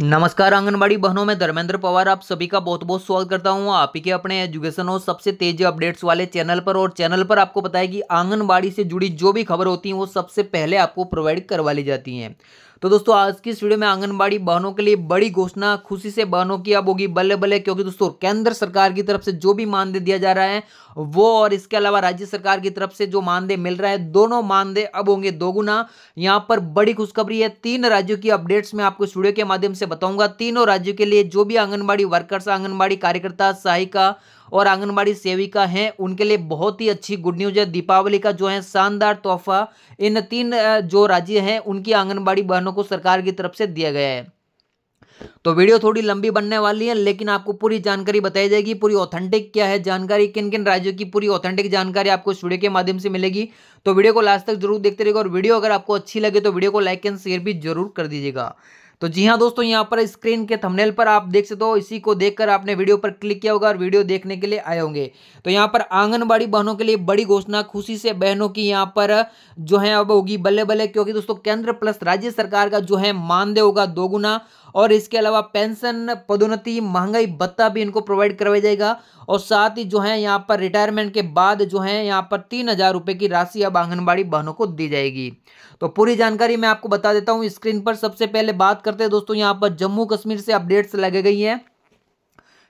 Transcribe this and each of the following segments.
नमस्कार आंगनबाड़ी बहनों में धर्मेंद्र पवार आप सभी का बहुत बहुत स्वागत करता हूं आप ही के अपने एजुकेशन और सबसे तेज अपडेट्स वाले चैनल पर और चैनल पर आपको बताया कि आंगनबाड़ी से जुड़ी जो भी खबर होती है वो सबसे पहले आपको प्रोवाइड करवा ली जाती हैं तो दोस्तों आज की इस वीडियो में आंगनबाड़ी बहनों के लिए बड़ी घोषणा खुशी से बहनों की अब होगी बल्ले बल्ले क्योंकि दोस्तों केंद्र सरकार की तरफ से जो भी मानदेय दिया जा रहा है वो और इसके अलावा राज्य सरकार की तरफ से जो मानदेय मिल रहा है दोनों मानदेय अब होंगे दोगुना यहाँ पर बड़ी खुशखबरी है तीन राज्यों की अपडेट्स में आपको स्टूडियो के माध्यम से बताऊंगा तीनों राज्यों के लिए जो भी आंगनबाड़ी वर्कर्स आंगनबाड़ी कार्यकर्ता सहायिका और आंगनबाड़ी सेविका हैं उनके लिए बहुत ही अच्छी गुड न्यूज है दीपावली का जो है शानदार तोहफा इन तीन जो राज्य हैं उनकी आंगनबाड़ी बहनों को सरकार की तरफ से दिया गया है तो वीडियो थोड़ी लंबी बनने वाली है लेकिन आपको पूरी जानकारी बताई जाएगी पूरी ऑथेंटिक क्या है जानकारी किन किन राज्यों की पूरी ऑथेंटिक जानकारी आपको इस वीडियो के माध्यम से मिलेगी तो वीडियो को लास्ट तक जरूर देखते रहिएगा और वीडियो अगर आपको अच्छी लगे तो वीडियो को लाइक एंड शेयर भी जरूर कर दीजिएगा तो जी हाँ दोस्तों यहाँ पर स्क्रीन के थंबनेल पर आप देख सकते हो इसी को देखकर आपने वीडियो पर क्लिक किया होगा और वीडियो देखने के लिए आए होंगे तो यहाँ पर आंगनबाड़ी बहनों के लिए बड़ी घोषणा खुशी से बहनों की यहाँ पर जो है अब होगी बल्ले बल्ले क्योंकि दोस्तों केंद्र प्लस राज्य सरकार का जो है मानदेय होगा दोगुना और इसके अलावा पेंशन पदोन्नति महंगाई भत्ता भी इनको प्रोवाइड करवाया जाएगा और साथ ही जो है यहाँ पर रिटायरमेंट के बाद जो है यहाँ पर तीन हज़ार रुपए की राशि अब आंगनबाड़ी बहनों को दी जाएगी तो पूरी जानकारी मैं आपको बता देता हूँ स्क्रीन पर सबसे पहले बात करते हैं दोस्तों यहाँ पर जम्मू कश्मीर से अपडेट्स लगे गई हैं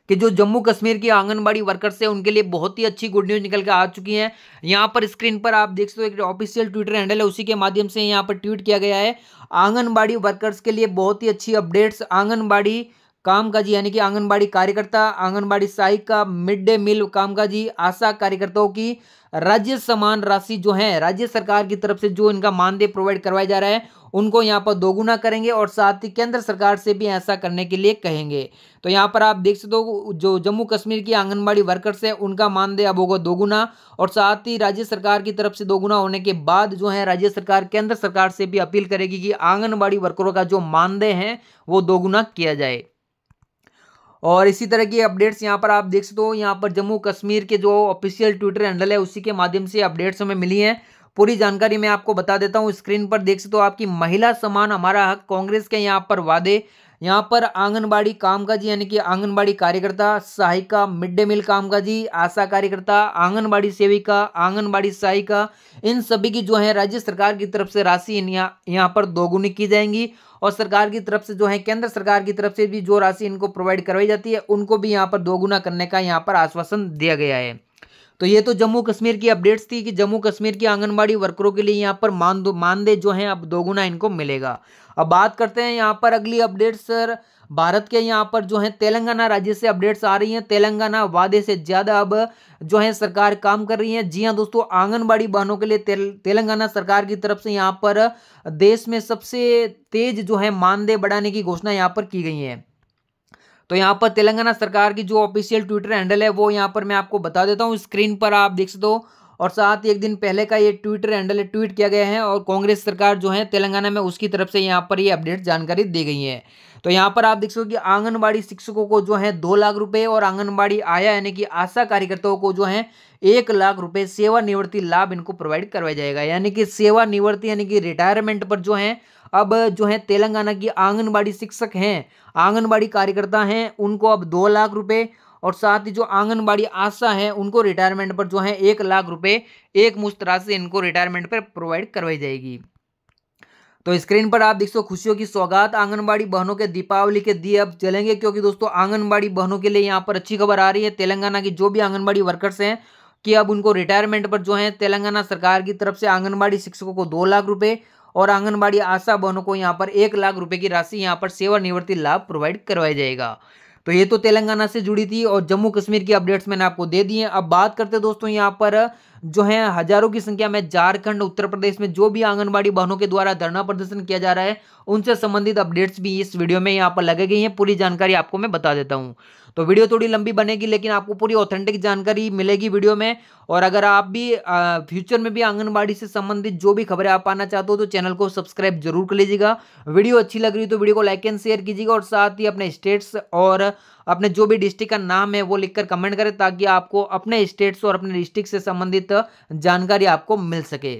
कि जो जम्मू कश्मीर की आंगनबाड़ी वर्कर्स है उनके लिए बहुत ही अच्छी गुड न्यूज निकल के आ चुकी है यहाँ पर स्क्रीन पर आप देख सकते हो एक ऑफिशियल ट्विटर हैंडल है उसी के माध्यम से यहाँ पर ट्वीट किया गया है आंगनबाड़ी वर्कर्स के लिए बहुत ही अच्छी अपडेट्स आंगनबाड़ी कामकाजी यानी कि आंगनबाड़ी कार्यकर्ता आंगनबाड़ी सहायिका मिड डे मील कामकाजी आशा कार्यकर्ताओं की राज्य समान राशि जो है राज्य सरकार की तरफ से जो इनका मानदेय प्रोवाइड करवाया जा रहा है उनको यहाँ पर दोगुना करेंगे और साथ ही केंद्र सरकार से भी ऐसा करने के लिए कहेंगे तो यहाँ पर आप देख सकते हो जो जम्मू कश्मीर की आंगनबाड़ी वर्कर्स है उनका मानदेय अब होगा दोगुना और साथ ही राज्य सरकार की तरफ से दोगुना होने के बाद जो है राज्य सरकार केंद्र सरकार से भी अपील करेगी कि आंगनबाड़ी वर्करों का जो मानदेय है वो दोगुना किया जाए और इसी तरह की अपडेट्स यहाँ पर आप देख सकते हो यहाँ पर जम्मू कश्मीर के जो ऑफिशियल ट्विटर हैंडल है उसी के माध्यम से अपडेट्स हमें मिली हैं पूरी जानकारी मैं आपको बता देता हूँ स्क्रीन पर देख सकते हो आपकी महिला समान हमारा हक कांग्रेस के यहाँ पर वादे यहाँ पर आंगनबाड़ी कामकाजी यानी कि आंगनबाड़ी कार्यकर्ता सहायिका मिड डे मील कामकाजी आशा कार्यकर्ता आंगनबाड़ी सेविका आंगनबाड़ी सहायिका इन सभी की जो है राज्य सरकार की तरफ से राशि यहाँ यहाँ पर दोगुनी की जाएंगी और सरकार की तरफ से जो है केंद्र सरकार की तरफ से भी जो राशि इनको प्रोवाइड करवाई जाती है उनको भी यहाँ पर दोगुना करने का यहाँ पर आश्वासन दिया गया है तो ये तो जम्मू कश्मीर की अपडेट्स थी कि जम्मू कश्मीर की आंगनबाड़ी वर्करों के लिए यहाँ पर मानदेय जो है अब दोगुना इनको मिलेगा अब बात करते हैं यहाँ पर अगली अपडेट सर भारत के यहाँ पर जो है तेलंगाना राज्य से अपडेट्स आ रही हैं तेलंगाना वादे से ज़्यादा अब जो है सरकार काम कर रही है जी हाँ दोस्तों आंगनबाड़ी बहनों के लिए तेल, तेलंगाना सरकार की तरफ से यहाँ पर देश में सबसे तेज जो है मानदेय बढ़ाने की घोषणा यहाँ पर की गई है तो यहाँ पर तेलंगाना सरकार की जो ऑफिशियल ट्विटर हैंडल है वो यहाँ पर मैं आपको बता देता हूँ स्क्रीन पर आप देख सकते हो और साथ ही एक दिन पहले का ये ट्विटर हैंडल ट्वीट किया गया है और कांग्रेस सरकार जो है तेलंगाना में उसकी तरफ से यहाँ पर ये अपडेट जानकारी दी गई है तो यहाँ पर आप देख सको कि आंगनबाड़ी शिक्षकों को जो है दो लाख रुपए और आंगनबाड़ी आया यानी कि आशा कार्यकर्ताओं को जो है एक लाख रुपए सेवानिवृत्ति लाभ इनको प्रोवाइड करवाया जाएगा यानी कि सेवानिवृत्ति यानी कि रिटायरमेंट पर जो है अब जो है तेलंगाना की आंगनबाड़ी शिक्षक हैं आंगनबाड़ी कार्यकर्ता हैं उनको अब दो लाख रुपए और साथ ही जो आंगनबाड़ी आशा है उनको रिटायरमेंट पर जो है एक लाख रुपए एक मुश्त राशि इनको रिटायरमेंट पर प्रोवाइड करवाई जाएगी तो स्क्रीन पर आप देख सो खुशियों की सौगात आंगनबाड़ी बहनों के दीपावली के दिए अब जलेंगे क्योंकि दोस्तों आंगनबाड़ी बहनों के लिए यहाँ पर अच्छी खबर आ रही है तेलंगाना की जो भी आंगनबाड़ी वर्कर्स हैं कि अब उनको रिटायरमेंट पर जो है तेलंगाना सरकार की तरफ से आंगनबाड़ी शिक्षकों को दो लाख रुपए और आंगनबाड़ी आशा बहनों को यहाँ पर एक लाख रुपये की राशि यहाँ पर सेवानिवृत्ति लाभ प्रोवाइड करवाया जाएगा तो ये तो तेलंगाना से जुड़ी थी और जम्मू कश्मीर की अपडेट्स मैंने आपको दे दी हैं अब बात करते दोस्तों यहाँ पर जो है हजारों की संख्या में झारखंड उत्तर प्रदेश में जो भी आंगनबाड़ी बहनों के द्वारा धरना प्रदर्शन किया जा रहा है उनसे संबंधित अपडेट्स भी इस वीडियो में यहाँ पर लगे गई हैं पूरी जानकारी आपको मैं बता देता हूँ तो वीडियो थोड़ी लंबी बनेगी लेकिन आपको पूरी ऑथेंटिक जानकारी मिलेगी वीडियो में और अगर आप भी फ्यूचर में भी आंगनबाड़ी से संबंधित जो भी खबरें आप पाना चाहते हो तो चैनल को सब्सक्राइब जरूर कर लीजिएगा वीडियो अच्छी लग रही तो वीडियो को लाइक एंड शेयर कीजिएगा और साथ ही अपने स्टेट्स और अपने जो भी डिस्ट्रिक्ट का नाम है वो लिखकर कमेंट करें ताकि आपको अपने स्टेट्स और अपने डिस्ट्रिक्ट से संबंधित संबंधित जानकारी आपको मिल सके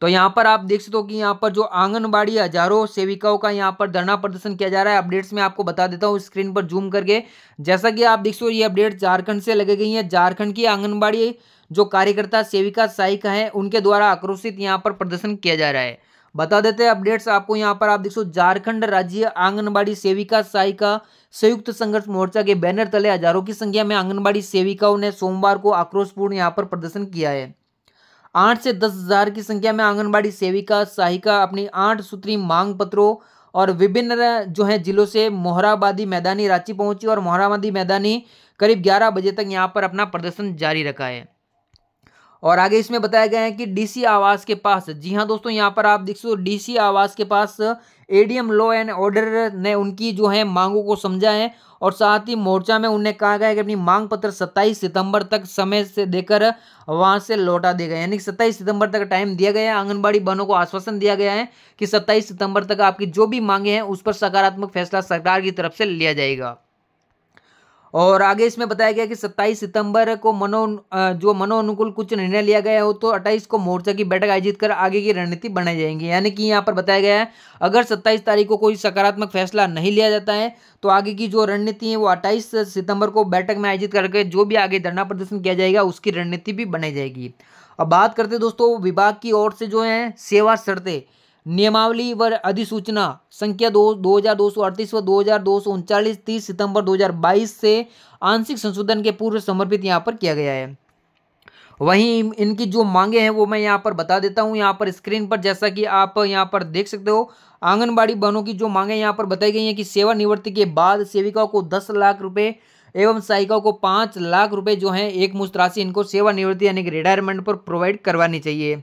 तो यहाँ पर आप देख सकते हो कि यहाँ पर जो आंगनबाड़ी हजारों सेविकाओं का यहाँ पर धरना प्रदर्शन किया जा रहा है अपडेट्स में आपको बता देता हूँ स्क्रीन पर जूम करके जैसा कि आप देख हो ये अपडेट झारखंड से लगे गई है झारखंड की आंगनबाड़ी जो कार्यकर्ता सेविका सहायिका है उनके द्वारा आक्रोशित यहाँ पर प्रदर्शन किया जा रहा है बता देते हैं अपडेट्स आपको यहाँ पर आप देख सो झारखंड राज्य आंगनबाड़ी सेविका सहायिका संयुक्त संघर्ष मोर्चा के बैनर तले हजारों की संख्या में आंगनबाड़ी सेविकाओं ने सोमवार को आक्रोशपूर्ण यहाँ पर प्रदर्शन किया है आठ से दस हजार की संख्या में आंगनबाड़ी सेविका सहायिका अपनी आठ सूत्री मांग पत्रों और विभिन्न जो है जिलों से मोहराबादी मैदानी रांची पहुंची और मोहराबादी मैदानी करीब ग्यारह बजे तक यहाँ पर अपना प्रदर्शन जारी रखा है और आगे इसमें बताया गया है कि डीसी आवास के पास जी हाँ दोस्तों यहाँ पर आप देख सकते हो डीसी आवास के पास एडीएम लॉ एंड ऑर्डर ने उनकी जो है मांगों को समझा है और साथ ही मोर्चा में उन्हें कहा गया है कि अपनी मांग पत्र 27 सितंबर तक समय से देकर वहां से लौटा दिया गया यानी कि 27 सितंबर तक टाइम दिया गया है आंगनबाड़ी बहनों को आश्वासन दिया गया है कि 27 सितंबर तक आपकी जो भी मांगे हैं उस पर सकारात्मक फैसला सरकार की तरफ से लिया जाएगा और आगे इसमें बताया गया कि 27 सितंबर को मनो जो मनो अनुकूल कुछ निर्णय लिया गया हो तो 28 को मोर्चा की बैठक आयोजित कर आगे की रणनीति बनाई जाएंगी यानी कि यहाँ पर बताया गया है अगर 27 तारीख को कोई सकारात्मक फैसला नहीं लिया जाता है तो आगे की जो रणनीति है वो 28 सितंबर को बैठक में आयोजित करके जो भी आगे धरना प्रदर्शन किया जाएगा उसकी रणनीति भी बनाई जाएगी अब बात करते दोस्तों विभाग की ओर से जो है सेवा शर्तें नियमावली व अधिसूचना संख्या दो दो हज़ार दो सौ अड़तीस व दो हज़ार दो सौ उनचालीस तीस सितंबर दो हज़ार बाईस से आंशिक संशोधन के पूर्व समर्पित यहाँ पर किया गया है वहीं इनकी जो मांगे हैं वो मैं यहाँ पर बता देता हूँ यहाँ पर स्क्रीन पर जैसा कि आप यहाँ पर देख सकते हो आंगनबाड़ी बहनों की जो मांगे यहाँ पर बताई गई हैं कि सेवानिवृत्ति के बाद सेविकाओं को दस लाख रुपये एवं सहायिकाओं को पाँच लाख रुपये जो हैं एक मुश्त राशि इनको सेवानिवृत्ति यानी कि रिटायरमेंट पर प्रोवाइड करवानी चाहिए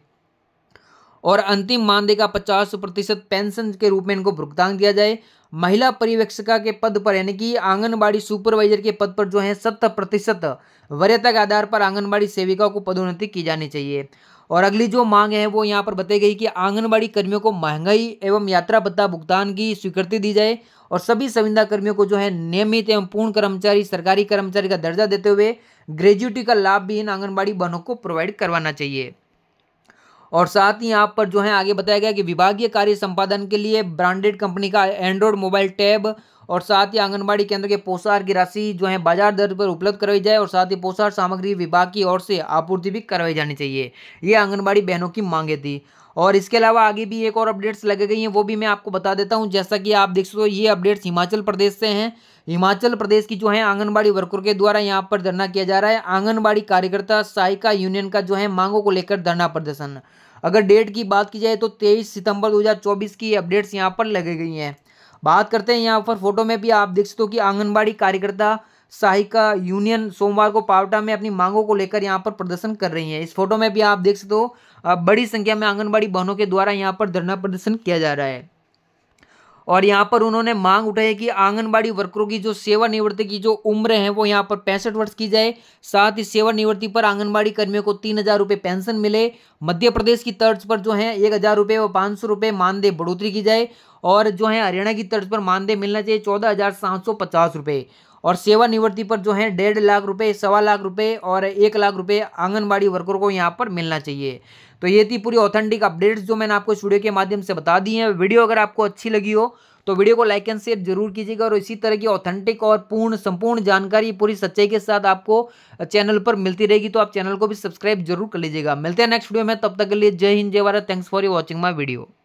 और अंतिम मानदेय का पचास प्रतिशत पेंशन के रूप में इनको भुगतान दिया जाए महिला पर्यवेक्षिका के पद पर यानी कि आंगनबाड़ी सुपरवाइजर के पद पर जो है सत्तर प्रतिशत वरीयता के आधार पर आंगनबाड़ी सेविका को पदोन्नति की जानी चाहिए और अगली जो मांग है वो यहाँ पर बताई गई कि आंगनबाड़ी कर्मियों को महंगाई एवं यात्रा भत्ता भुगतान की स्वीकृति दी जाए और सभी संविदा कर्मियों को जो है नियमित एवं पूर्ण कर्मचारी सरकारी कर्मचारी का दर्जा देते हुए ग्रेजुटी का लाभ भी इन आंगनबाड़ी बहनों को प्रोवाइड करवाना चाहिए और साथ ही यहाँ पर जो है आगे बताया गया कि विभागीय कार्य संपादन के लिए ब्रांडेड कंपनी का एंड्रॉयड मोबाइल टैब और साथ ही आंगनबाड़ी केंद्र के पोषाहार की राशि जो है बाजार दर पर उपलब्ध करवाई जाए और साथ ही पोषाहार सामग्री विभाग की ओर से आपूर्ति भी करवाई जानी चाहिए ये आंगनबाड़ी बहनों की मांगे थी और इसके अलावा आगे भी एक और अपडेट्स लगे गई हैं वो भी मैं आपको बता देता हूँ जैसा कि आप देख सकते हो ये अपडेट्स हिमाचल प्रदेश से हैं हिमाचल प्रदेश की जो है आंगनबाड़ी वर्कर के द्वारा यहाँ पर धरना किया जा रहा है आंगनबाड़ी कार्यकर्ता सहायिका यूनियन का जो है मांगों को लेकर धरना प्रदर्शन अगर डेट की बात की जाए तो 23 सितंबर 2024 की अपडेट्स यहाँ पर लगे गई हैं बात करते हैं यहाँ पर फोटो में भी आप देख सकते हो कि आंगनबाड़ी कार्यकर्ता सहायिका यूनियन सोमवार को पावटा में अपनी मांगों को लेकर यहाँ पर प्रदर्शन कर रही है इस फोटो में भी आप देख सकते हो बड़ी संख्या में आंगनबाड़ी बहनों के द्वारा यहाँ पर धरना प्रदर्शन किया जा रहा है और यहाँ पर उन्होंने मांग उठाई कि आंगनबाड़ी वर्करों की जो सेवानिवृत्ति की जो उम्र है वो यहाँ पर पैंसठ वर्ष की जाए साथ ही सेवानिवृत्ति पर आंगनबाड़ी कर्मियों को तीन हज़ार रुपये पेंशन मिले मध्य प्रदेश की तर्ज पर जो है एक हज़ार रुपये व पाँच सौ रुपये मानदेय बढ़ोतरी की जाए और जो है हरियाणा की तर्ज पर मानदेय मिलना चाहिए चौदह हज़ार सात सौ पचास रुपये और सेवानिवृत्ति पर जो है डेढ़ लाख रुपये सवा लाख रुपये और एक लाख रुपये आंगनबाड़ी वर्कर को यहाँ पर मिलना चाहिए तो ये थी पूरी ऑथेंटिक अपडेट्स जो मैंने आपको इस वीडियो के माध्यम से बता दी हैं वीडियो अगर आपको अच्छी लगी हो तो वीडियो को लाइक एंड शेयर जरूर कीजिएगा और इसी तरह की ऑथेंटिक और पूर्ण संपूर्ण जानकारी पूरी सच्चाई के साथ आपको चैनल पर मिलती रहेगी तो आप चैनल को भी सब्सक्राइब जरूर कर लीजिएगा मिलते हैं नेक्स्ट वीडियो में तब तक के लिए जय हिंद जय Bharat thanks for you watching my video